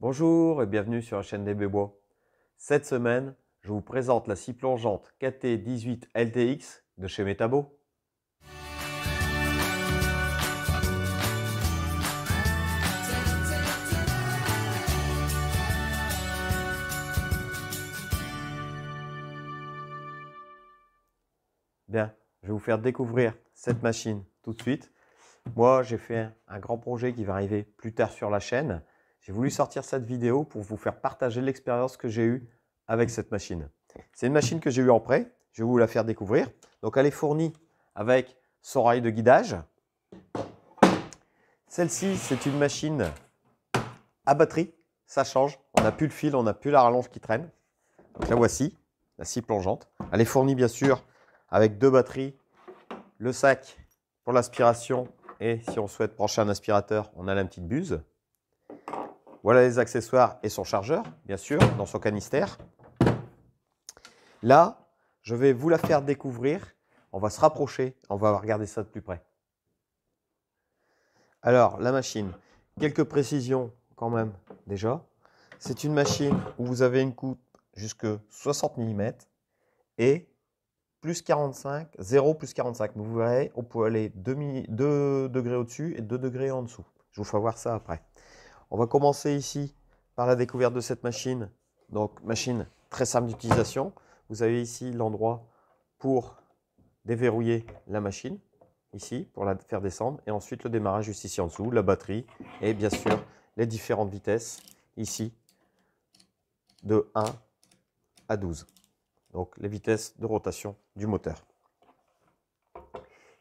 Bonjour et bienvenue sur la chaîne des Bébois. Cette semaine, je vous présente la scie plongeante KT18 LTX de chez Metabo. Bien, je vais vous faire découvrir cette machine tout de suite. Moi, j'ai fait un grand projet qui va arriver plus tard sur la chaîne. J'ai voulu sortir cette vidéo pour vous faire partager l'expérience que j'ai eue avec cette machine. C'est une machine que j'ai eue en prêt, je vais vous la faire découvrir. Donc elle est fournie avec son rail de guidage. Celle-ci, c'est une machine à batterie, ça change. On n'a plus le fil, on n'a plus la rallonge qui traîne. Donc la voici, la scie plongeante. Elle est fournie bien sûr avec deux batteries, le sac pour l'aspiration et si on souhaite brancher un aspirateur, on a la petite buse. Voilà les accessoires et son chargeur, bien sûr, dans son canistère. Là, je vais vous la faire découvrir. On va se rapprocher, on va regarder ça de plus près. Alors, la machine, quelques précisions quand même déjà. C'est une machine où vous avez une coupe jusque 60 mm et plus 45, 0 plus 45. vous verrez, on peut aller 2, 2 degrés au-dessus et 2 degrés en dessous. Je vous fais voir ça après. On va commencer ici par la découverte de cette machine. Donc machine très simple d'utilisation. Vous avez ici l'endroit pour déverrouiller la machine, ici, pour la faire descendre. Et ensuite le démarrage juste ici en dessous, la batterie et bien sûr les différentes vitesses ici de 1 à 12. Donc les vitesses de rotation du moteur.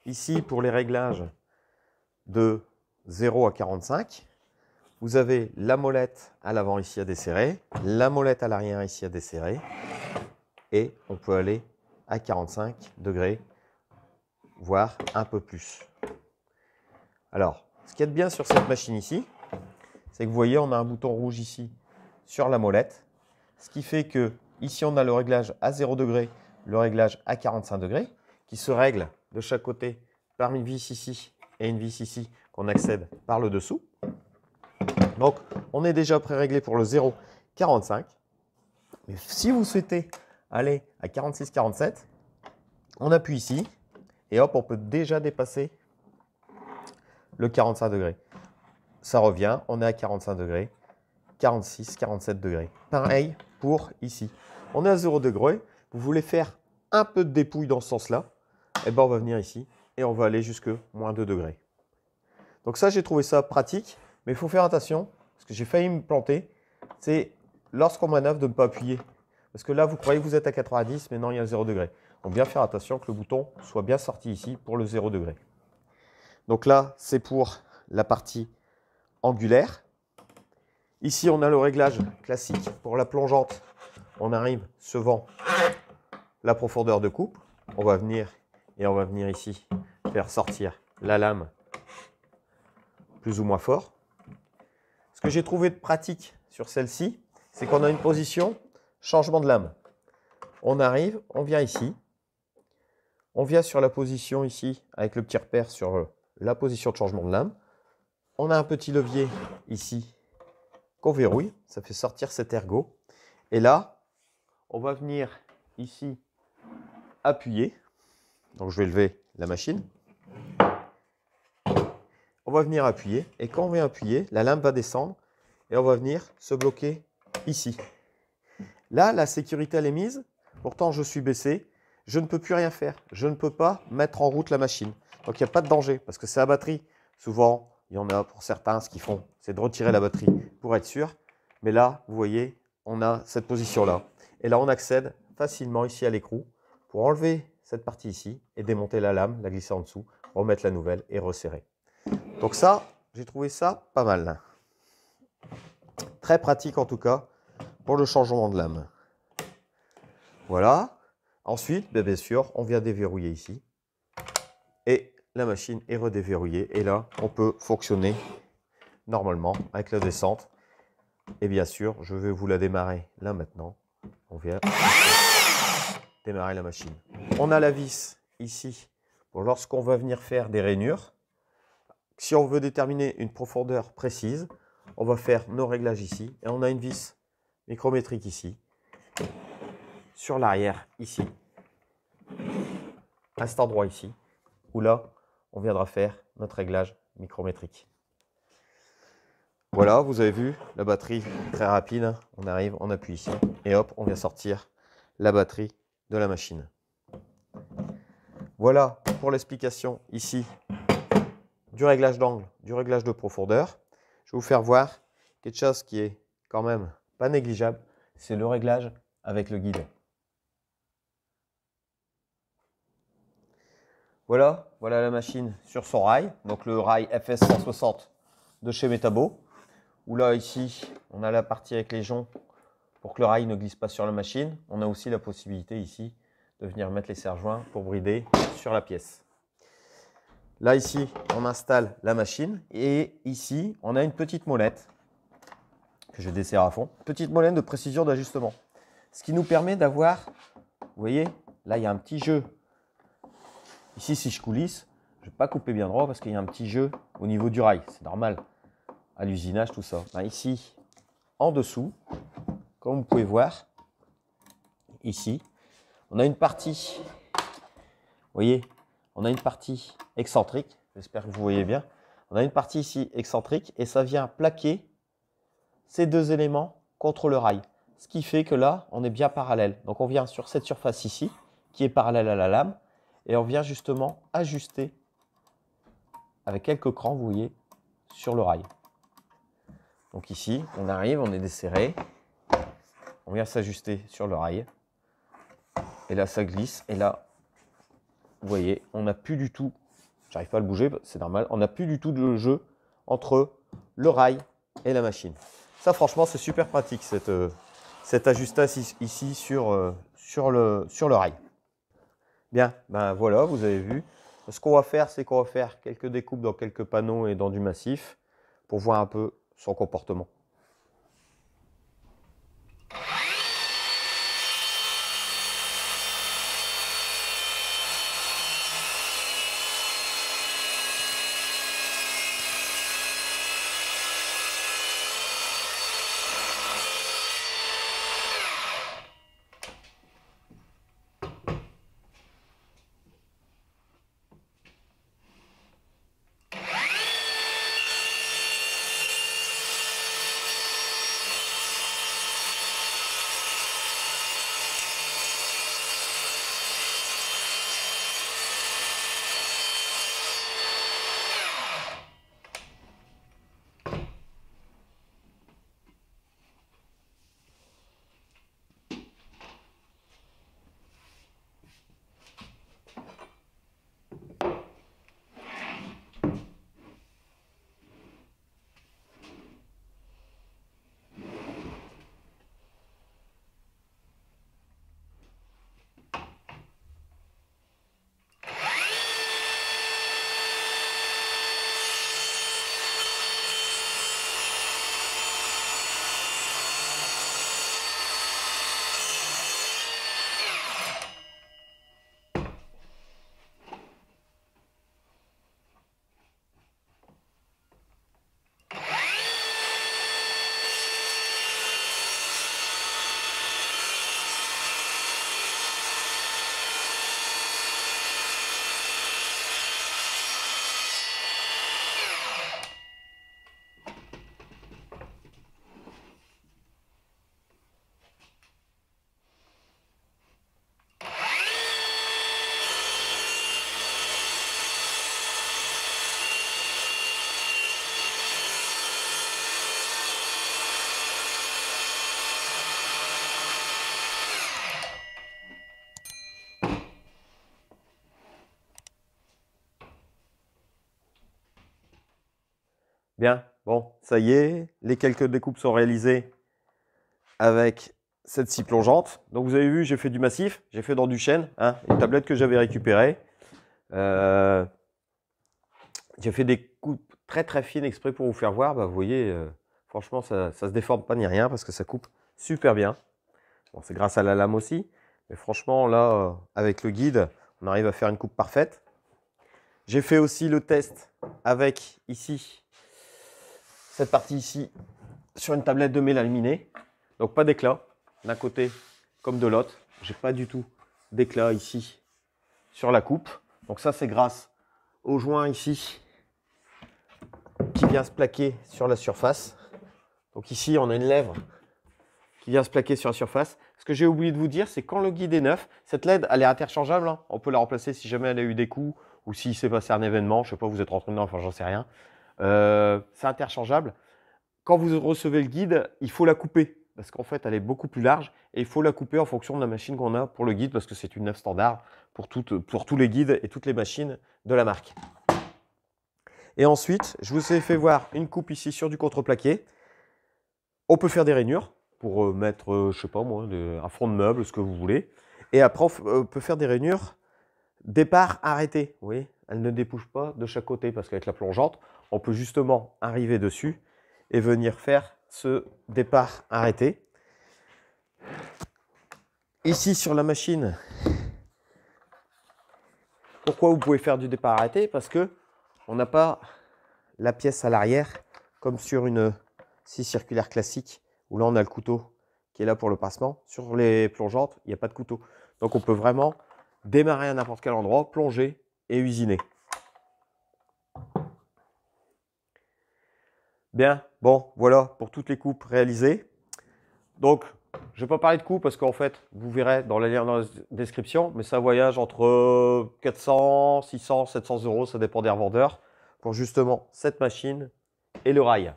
Ici, pour les réglages de 0 à 45, vous avez la molette à l'avant ici à desserrer, la molette à l'arrière ici à desserrer, et on peut aller à 45 degrés, voire un peu plus. Alors, ce qui est de bien sur cette machine ici, c'est que vous voyez, on a un bouton rouge ici sur la molette, ce qui fait que ici on a le réglage à 0 degré, le réglage à 45 degrés, qui se règle de chaque côté par une vis ici et une vis ici qu'on accède par le dessous. Donc, on est déjà pré-réglé pour le 0,45. Mais si vous souhaitez aller à 46,47, on appuie ici et hop, on peut déjà dépasser le 45 degrés. Ça revient, on est à 45 degrés, 46, 47 degrés. Pareil pour ici. On est à 0 degrés. vous voulez faire un peu de dépouille dans ce sens-là, Eh bien, on va venir ici et on va aller jusque moins 2 degrés. Donc ça, j'ai trouvé ça pratique. Mais il faut faire attention, parce que j'ai failli me planter, c'est lorsqu'on manœuvre de ne pas appuyer. Parce que là, vous croyez que vous êtes à 90, mais non, il y a 0 degré. Donc bien faire attention que le bouton soit bien sorti ici pour le 0 degré. Donc là, c'est pour la partie angulaire. Ici, on a le réglage classique pour la plongeante. On arrive vent la profondeur de coupe. On va venir et on va venir ici faire sortir la lame plus ou moins fort. Ce que ah. j'ai trouvé de pratique sur celle-ci, c'est qu'on a une position changement de lame. On arrive, on vient ici. On vient sur la position ici avec le petit repère sur euh, la position de changement de lame. On a un petit levier ici qu'on verrouille. Ça fait sortir cet ergot. Et là, on va venir ici appuyer. Donc je vais lever la machine on va venir appuyer. Et quand on vient appuyer, la lame va descendre et on va venir se bloquer ici. Là, la sécurité, elle est mise. Pourtant, je suis baissé. Je ne peux plus rien faire. Je ne peux pas mettre en route la machine. Donc, il n'y a pas de danger parce que c'est à batterie. Souvent, il y en a pour certains, ce qu'ils font, c'est de retirer la batterie pour être sûr. Mais là, vous voyez, on a cette position-là. Et là, on accède facilement ici à l'écrou pour enlever cette partie ici et démonter la lame, la glisser en dessous, remettre la nouvelle et resserrer. Donc ça, j'ai trouvé ça pas mal. Très pratique en tout cas pour le changement de lame. Voilà. Ensuite, ben, bien sûr, on vient déverrouiller ici. Et la machine est redéverrouillée. Et là, on peut fonctionner normalement avec la descente. Et bien sûr, je vais vous la démarrer là maintenant. On vient démarrer la machine. On a la vis ici pour lorsqu'on va venir faire des rainures si on veut déterminer une profondeur précise, on va faire nos réglages ici. Et on a une vis micrométrique ici. Sur l'arrière, ici. À cet endroit ici. Où là, on viendra faire notre réglage micrométrique. Voilà, vous avez vu, la batterie très rapide. Hein. On arrive, on appuie ici. Et hop, on vient sortir la batterie de la machine. Voilà pour l'explication ici du réglage d'angle, du réglage de profondeur. Je vais vous faire voir quelque chose qui est quand même pas négligeable, c'est le réglage avec le guide. Voilà, voilà la machine sur son rail, donc le rail FS 160 de chez Metabo. Où là, ici, on a la partie avec les joncs pour que le rail ne glisse pas sur la machine. On a aussi la possibilité ici de venir mettre les serre-joints pour brider sur la pièce. Là, ici, on installe la machine. Et ici, on a une petite molette que je desserre à fond. Petite molette de précision d'ajustement. Ce qui nous permet d'avoir, vous voyez, là, il y a un petit jeu. Ici, si je coulisse, je ne vais pas couper bien droit parce qu'il y a un petit jeu au niveau du rail. C'est normal. À l'usinage, tout ça. Ben, ici, en dessous, comme vous pouvez voir, ici, on a une partie, vous voyez, on a une partie excentrique, j'espère que vous voyez bien. On a une partie ici excentrique et ça vient plaquer ces deux éléments contre le rail. Ce qui fait que là, on est bien parallèle. Donc on vient sur cette surface ici, qui est parallèle à la lame, et on vient justement ajuster avec quelques crans, vous voyez, sur le rail. Donc ici, on arrive, on est desserré, on vient s'ajuster sur le rail, et là ça glisse, et là vous voyez, on n'a plus du tout, j'arrive pas à le bouger, c'est normal, on n'a plus du tout de jeu entre le rail et la machine. Ça, franchement, c'est super pratique, cette, euh, cet ici sur, euh, sur, le, sur le rail. Bien, ben voilà, vous avez vu. Ce qu'on va faire, c'est qu'on va faire quelques découpes dans quelques panneaux et dans du massif pour voir un peu son comportement. Bien, bon, ça y est, les quelques découpes sont réalisées avec cette scie plongeante. Donc vous avez vu, j'ai fait du massif, j'ai fait dans du chêne, hein, une tablette que j'avais récupérée. Euh, j'ai fait des coupes très très fines exprès pour vous faire voir. Bah, vous voyez, euh, franchement, ça ne se déforme pas ni rien parce que ça coupe super bien. Bon, c'est grâce à la lame aussi. Mais franchement, là, euh, avec le guide, on arrive à faire une coupe parfaite. J'ai fait aussi le test avec ici cette partie ici sur une tablette de mélaminée. Donc pas d'éclat d'un côté comme de l'autre. J'ai pas du tout d'éclat ici sur la coupe. Donc ça c'est grâce au joint ici qui vient se plaquer sur la surface. Donc ici on a une lèvre qui vient se plaquer sur la surface. Ce que j'ai oublié de vous dire, c'est quand le guide est neuf, cette LED, elle est interchangeable. Hein. On peut la remplacer si jamais elle a eu des coups ou s'il s'est passé un événement. Je sais pas, vous êtes rentré dedans, enfin j'en sais rien. Euh, c'est interchangeable. Quand vous recevez le guide, il faut la couper parce qu'en fait, elle est beaucoup plus large et il faut la couper en fonction de la machine qu'on a pour le guide parce que c'est une neuf standard pour, pour tous les guides et toutes les machines de la marque. Et ensuite, je vous ai fait voir une coupe ici sur du contreplaqué. On peut faire des rainures pour euh, mettre, euh, je sais pas moi, un fond de meuble, ce que vous voulez. Et après, on peut faire des rainures départ arrêté. oui elle ne dépouche pas de chaque côté parce qu'avec la plongeante, on peut justement arriver dessus et venir faire ce départ arrêté. Ici sur la machine, pourquoi vous pouvez faire du départ arrêté Parce que on n'a pas la pièce à l'arrière comme sur une scie circulaire classique où là on a le couteau qui est là pour le passement. Sur les plongeantes, il n'y a pas de couteau. Donc on peut vraiment démarrer à n'importe quel endroit, plonger et usiner. Bien, bon, voilà pour toutes les coupes réalisées. Donc, je ne vais pas parler de coûts parce qu'en fait, vous verrez dans la, dans la description, mais ça voyage entre 400, 600, 700 euros, ça dépend des revendeurs, pour justement cette machine et le rail.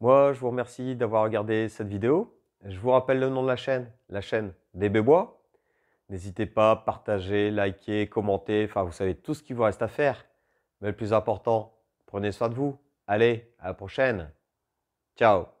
Moi, je vous remercie d'avoir regardé cette vidéo. Je vous rappelle le nom de la chaîne, la chaîne des Bébois. N'hésitez pas à partager, liker, commenter, enfin vous savez tout ce qu'il vous reste à faire. Mais le plus important, Prenez soin de vous. Allez, à la prochaine. Ciao.